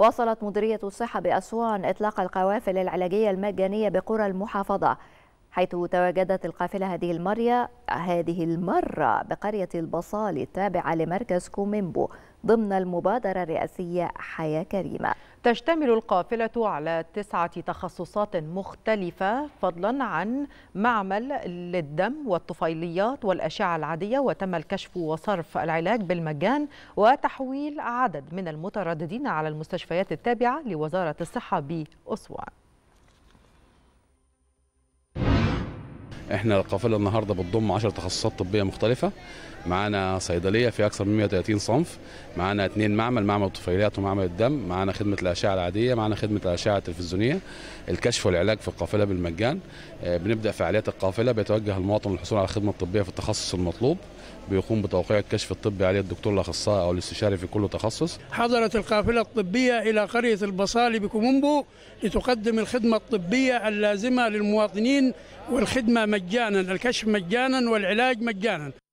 واصلت مديرية الصحة بأسوان إطلاق القوافل العلاجية المجانية بقرى المحافظة حيث تواجدت القافلة هذه المرة هذه المرة بقرية البصال التابعة لمركز كوميمبو ضمن المبادرة الرئاسية حياة كريمة تشتمل القافلة على تسعة تخصصات مختلفة فضلا عن معمل للدم والطفيليات والأشعة العادية وتم الكشف وصرف العلاج بالمجان وتحويل عدد من المترددين على المستشفيات التابعة لوزارة الصحة بأسوان احنا القافله النهارده بتضم 10 تخصصات طبيه مختلفه معانا صيدليه في اكثر من 130 صنف معانا اثنين معمل معمل الطفيليات ومعمل الدم معانا خدمه الاشعه العاديه معانا خدمه الاشعه التلفزيونيه الكشف والعلاج في القافله بالمجان آه، بنبدا فعاليات القافله بيتوجه المواطن للحصول على الخدمه الطبيه في التخصص المطلوب بيقوم بتوقيع الكشف الطبي عليه الدكتور الاخصائي او الاستشاري في كل تخصص حضرت القافله الطبيه الى قريه البصالي بكومومبو لتقدم الخدمه الطبيه اللازمه للمواطنين والخدمة مجانا الكشف مجانا والعلاج مجانا